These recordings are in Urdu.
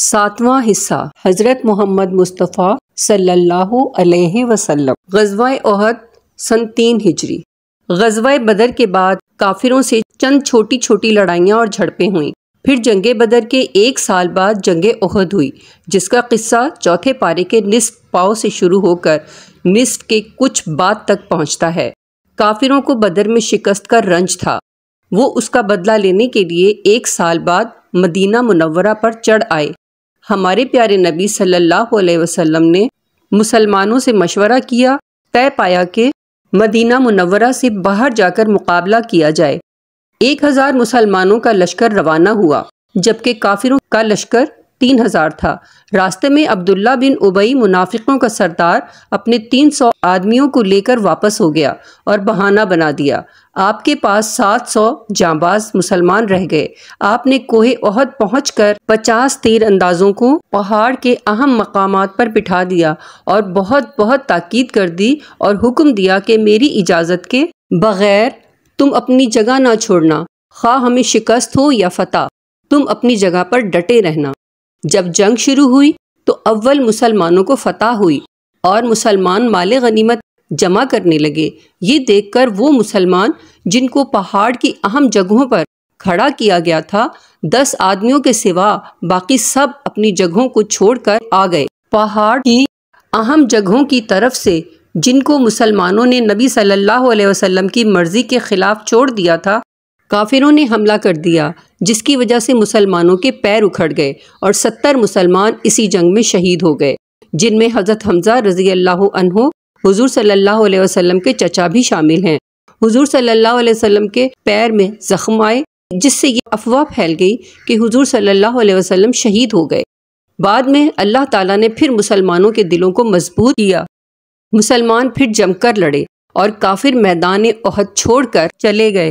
ساتواں حصہ حضرت محمد مصطفیٰ صلی اللہ علیہ وسلم غزوہ عہد سن تین ہجری غزوہ بدر کے بعد کافروں سے چند چھوٹی چھوٹی لڑائیاں اور جھڑپیں ہوئیں پھر جنگ بدر کے ایک سال بعد جنگ عہد ہوئی جس کا قصہ چوتھے پارے کے نصف پاؤ سے شروع ہو کر نصف کے کچھ بعد تک پہنچتا ہے کافروں کو بدر میں شکست کا رنج تھا وہ اس کا بدلہ لینے کے لیے ایک سال بعد مدینہ منورہ پر چڑھ آئے ہمارے پیارے نبی صلی اللہ علیہ وسلم نے مسلمانوں سے مشورہ کیا طے پایا کہ مدینہ منورہ سے باہر جا کر مقابلہ کیا جائے ایک ہزار مسلمانوں کا لشکر روانہ ہوا جبکہ کافروں کا لشکر تین ہزار تھا راستے میں عبداللہ بن عبائی منافقوں کا سردار اپنے تین سو آدمیوں کو لے کر واپس ہو گیا اور بہانہ بنا دیا آپ کے پاس سات سو جانباز مسلمان رہ گئے آپ نے کوہ عہد پہنچ کر پچاس تیر اندازوں کو پہاڑ کے اہم مقامات پر بٹھا دیا اور بہت بہت تاکید کر دی اور حکم دیا کہ میری اجازت کے بغیر تم اپنی جگہ نہ چھوڑنا خواہ ہمیں شکست ہو یا فتح تم اپنی جگہ پر ڈٹے رہنا جب جنگ شروع ہوئی تو اول مسلمانوں کو فتح ہوئی اور مسلمان مال غنیمت جمع کرنے لگے یہ دیکھ کر وہ مسلمان جن کو پہاڑ کی اہم جگہوں پر کھڑا کیا گیا تھا دس آدمیوں کے سوا باقی سب اپنی جگہوں کو چھوڑ کر آ گئے پہاڑ کی اہم جگہوں کی طرف سے جن کو مسلمانوں نے نبی صلی اللہ علیہ وسلم کی مرضی کے خلاف چھوڑ دیا تھا کافروں نے حملہ کر دیا جس کی وجہ سے مسلمانوں کے پیر اکھڑ گئے اور ستر مسلمان اسی جنگ میں شہید ہو گئے جن میں حضرت حمزہ رضی اللہ عنہ حضور صلی اللہ علیہ وسلم کے چچا بھی شامل ہیں حضور صلی اللہ علیہ وسلم کے پیر میں زخم آئے جس سے یہ افواہ پھیل گئی کہ حضور صلی اللہ علیہ وسلم شہید ہو گئے بعد میں اللہ تعالیٰ نے پھر مسلمانوں کے دلوں کو مضبوط کیا مسلمان پھر جم کر لڑے اور کافر میدان عہد چھوڑ کر چلے گئے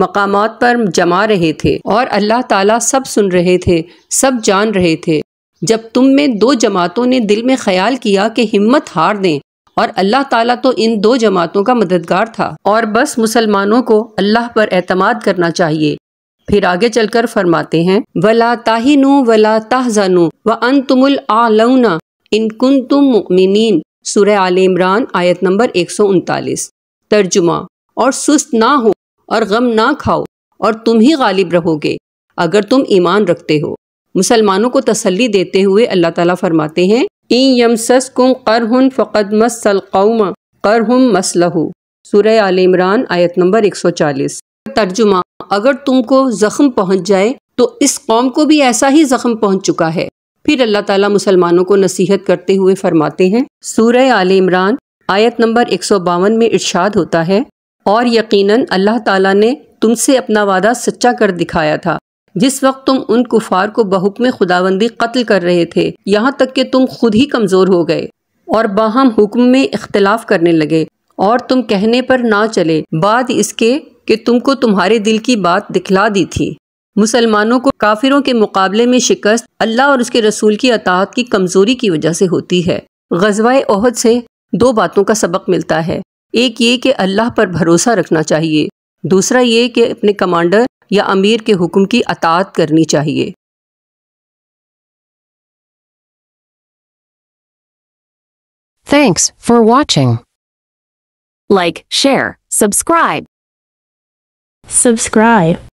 مقامات پر جما رہے تھے اور اللہ تعالیٰ سب سن رہے تھے سب جان رہے تھے جب تم میں دو جماعتوں نے دل میں خیال کیا کہ ہمت ہار دیں اور اللہ تعالیٰ تو ان دو جماعتوں کا مددگار تھا اور بس مسلمانوں کو اللہ پر اعتماد کرنا چاہیے پھر آگے چل کر فرماتے ہیں ولا تاہنو ولا لاہن و ان تم النا ان کن تم سورہ سرحال عمران آیت نمبر ایک سو انتالیس ترجمہ اور سست نہ ہو اور غم نہ کھاؤ اور تم ہی غالب رہو گے اگر تم ایمان رکھتے ہو مسلمانوں کو تسلی دیتے ہوئے اللہ تعالیٰ فرماتے ہیں این کم مس مسلح سورہ عمران آیت سو چالیس ترجمہ اگر تم کو زخم پہنچ جائے تو اس قوم کو بھی ایسا ہی زخم پہنچ چکا ہے پھر اللہ تعالیٰ مسلمانوں کو نصیحت کرتے ہوئے فرماتے ہیں سورہ عال عمران آیت نمبر ایک سو باون میں ارشاد ہوتا ہے اور یقیناً اللہ تعالیٰ نے تم سے اپنا وعدہ سچا کر دکھایا تھا جس وقت تم ان کفار کو بحکم خداوندی قتل کر رہے تھے یہاں تک کہ تم خود ہی کمزور ہو گئے اور باہم حکم میں اختلاف کرنے لگے اور تم کہنے پر نہ چلے بعد اس کے کہ تم کو تمہارے دل کی بات دکھلا دی تھی مسلمانوں کو کافروں کے مقابلے میں شکست اللہ اور اس کے رسول کی اطاعت کی کمزوری کی وجہ سے ہوتی ہے غزوہ عہد سے دو باتوں کا سبق ملتا ہے ایک یہ کہ اللہ پر بھروسہ رکھنا چاہیے دوسرا یہ کہ اپنے کمانڈر یا امیر کے حکم کی اطاعت کرنی چاہیے thanks for watching like share subscribe subscribe